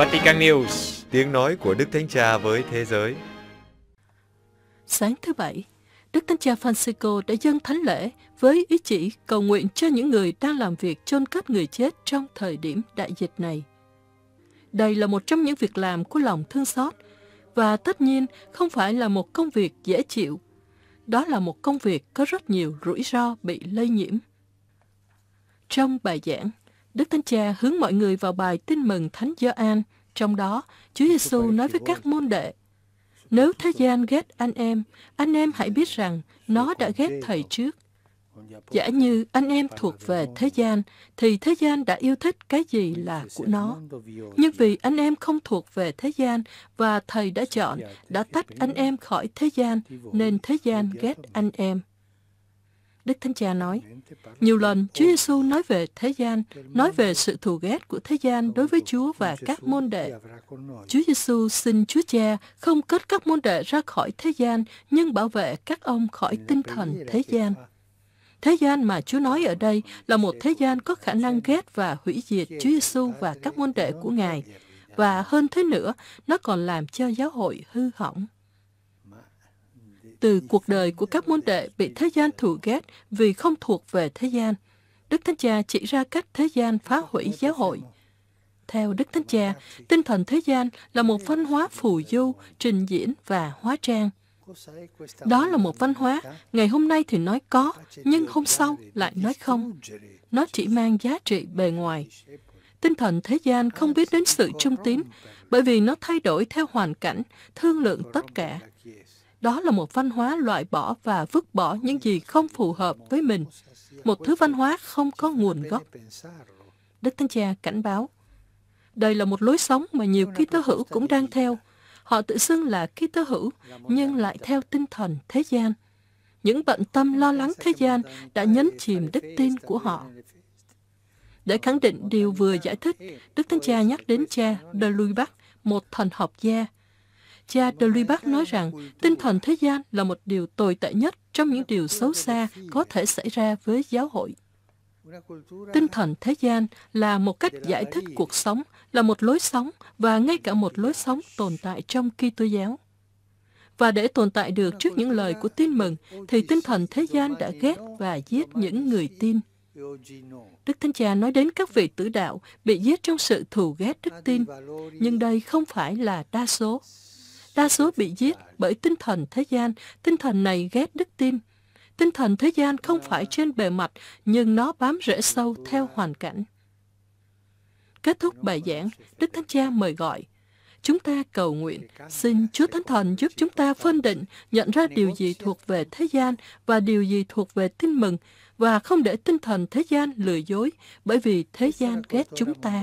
Vatican News, tiếng nói của Đức Thánh Cha với thế giới. Sáng thứ Bảy, Đức Thánh Cha Francisco đã dâng thánh lễ với ý chỉ cầu nguyện cho những người đang làm việc chôn cất người chết trong thời điểm đại dịch này. Đây là một trong những việc làm của lòng thương xót và tất nhiên không phải là một công việc dễ chịu. Đó là một công việc có rất nhiều rủi ro bị lây nhiễm. Trong bài giảng, Đức Thánh Cha hướng mọi người vào bài Tin mừng Thánh Gioan, trong đó Chúa Giêsu nói với các môn đệ: Nếu thế gian ghét anh em, anh em hãy biết rằng nó đã ghét thầy trước. Giả như anh em thuộc về thế gian, thì thế gian đã yêu thích cái gì là của nó. Nhưng vì anh em không thuộc về thế gian và Thầy đã chọn, đã tách anh em khỏi thế gian, nên thế gian ghét anh em. Đức Thánh Cha nói, nhiều lần Chúa Giêsu nói về thế gian, nói về sự thù ghét của thế gian đối với Chúa và các môn đệ. Chúa Giêsu xin Chúa Cha không kết các môn đệ ra khỏi thế gian, nhưng bảo vệ các ông khỏi tinh thần thế gian. Thế gian mà Chúa nói ở đây là một thế gian có khả năng ghét và hủy diệt Chúa Giêsu và các môn đệ của Ngài. Và hơn thế nữa, nó còn làm cho giáo hội hư hỏng từ cuộc đời của các môn đệ bị thế gian thù ghét vì không thuộc về thế gian. Đức Thánh Cha chỉ ra cách thế gian phá hủy giáo hội. Theo Đức Thánh Cha, tinh thần thế gian là một văn hóa phù du, trình diễn và hóa trang. Đó là một văn hóa, ngày hôm nay thì nói có, nhưng hôm sau lại nói không. Nó chỉ mang giá trị bề ngoài. Tinh thần thế gian không biết đến sự trung tín, bởi vì nó thay đổi theo hoàn cảnh, thương lượng tất cả đó là một văn hóa loại bỏ và vứt bỏ những gì không phù hợp với mình, một thứ văn hóa không có nguồn gốc. Đức Thánh Cha cảnh báo, đây là một lối sống mà nhiều ký tơ hữu cũng đang theo. Họ tự xưng là ký tơ hữu, nhưng lại theo tinh thần thế gian. Những bận tâm lo lắng thế gian đã nhấn chìm đức tin của họ. Để khẳng định điều vừa giải thích, Đức Thánh Cha nhắc đến cha De Lubac, một thần học gia, cha de Lubac nói rằng tinh thần thế gian là một điều tồi tệ nhất trong những điều xấu xa có thể xảy ra với giáo hội. Tinh thần thế gian là một cách giải thích cuộc sống, là một lối sống và ngay cả một lối sống tồn tại trong Kitô giáo. Và để tồn tại được trước những lời của tin mừng, thì tinh thần thế gian đã ghét và giết những người tin. Đức Thánh Cha nói đến các vị tử đạo bị giết trong sự thù ghét đức tin, nhưng đây không phải là đa số đa số bị giết bởi tinh thần thế gian, tinh thần này ghét đức tin. Tinh thần thế gian không phải trên bề mặt, nhưng nó bám rễ sâu theo hoàn cảnh. Kết thúc bài giảng, Đức Thánh Cha mời gọi, chúng ta cầu nguyện, xin Chúa Thánh Thần giúp chúng ta phân định, nhận ra điều gì thuộc về thế gian và điều gì thuộc về tin mừng, và không để tinh thần thế gian lừa dối, bởi vì thế gian ghét chúng ta.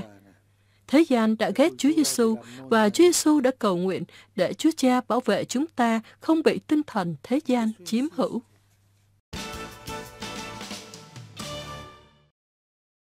Thế gian đã ghét Chúa Giêsu và Chúa Giêsu đã cầu nguyện để Chúa Cha bảo vệ chúng ta không bị tinh thần thế gian chiếm hữu.